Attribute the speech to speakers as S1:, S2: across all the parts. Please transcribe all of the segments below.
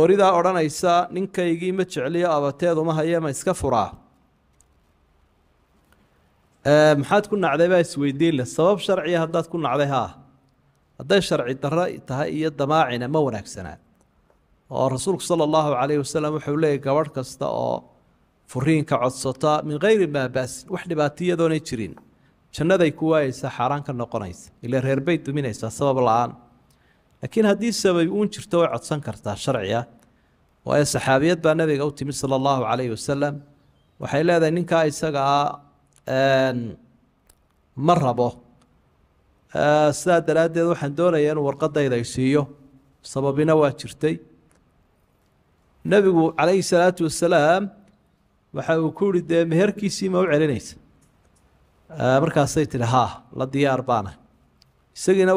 S1: ooridaa odhanaysa ninkaygii ma jecliyo abateeduma haye ma iska furaa maxaad ku nacday baa isweydiin sabab sharciya haddaad ku nacday haa hadday sharci darro tahay iyo damaacina ma wanaagsanaa oo rasuulku sala allahu calayhi wasalam wuxuu leeyay gabadh kasta oo furiinka codsata min kayri maa ba'sin wax dhibaatiyadoonay jirin jannaday ku waayeysa xaaraan ka noqonaysa ile reerbay bay duminaysaa sabab la-aan laakiin haddii sababi uun jirto way codsan kartaa sharci waayo saxaabiyad baa nabiga u timid sala allahu calayhi wasalam waxay leedahay ninkaa isagaa ah, ma rabo sidaa daraaddeed waxaan doonaya inuu warqadayda isiiyo sababina waa jirtay nebigu calayhi salaatu wasalaam waxa uu ku yihi dee meherkiisiima u celinaysa markaasay tidhi haa la diyaar baana isagiina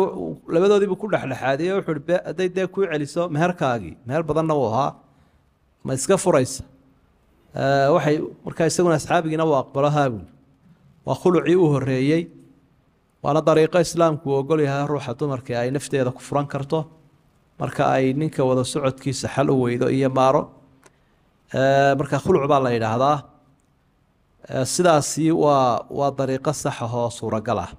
S1: labadoodiibuu ku dhexdhexaadiyey wuxu uhi hadday dee kuu celiso meherkaagii meher badanna wuu ahaa ma iska furaysa waxay markaa isaguna asxaabigiina waa aqbalahaabul waa khulucii u horeeyey waana dariiqo islaamku uu ogol yahay ruuxa dumarka ay nafteeda ku furan karto marka ay ninka wada socodkiisa xal u weydo iyo maaro marka khuluc baa la yidhaahdaa sidaasi waa waa dariiqo saxah oo suuragal ah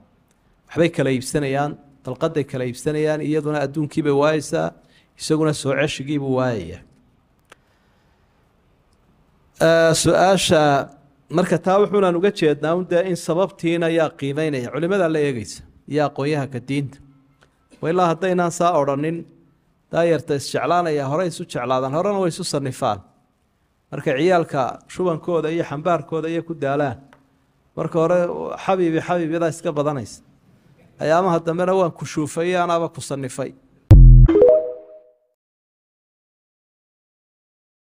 S1: waxbay kala iibsanayaan dalqaday kala iibsanayaan iyaduna adduunkiibay waayeysaa isaguna soo ceshigiibuu waayaya su-aasha marka taa wuxuunaan uga jeednaa un in sababtiina yaa qiimeynaya culimadaa la eegeysa iyo aqoon-yahanka diinta wailaa haddaynaan saa odhanin daayarta isjeclaanaya hore isu jeclaadaan horena way isu sanifaan markay ciyaalka shubankooda iyo xambaarkooda iyo ku daalaan marka hore xabiibi xabiibiyadaa iska badanaysa ayaamaha dambena waan ku kushuufay anaaba ku sanifay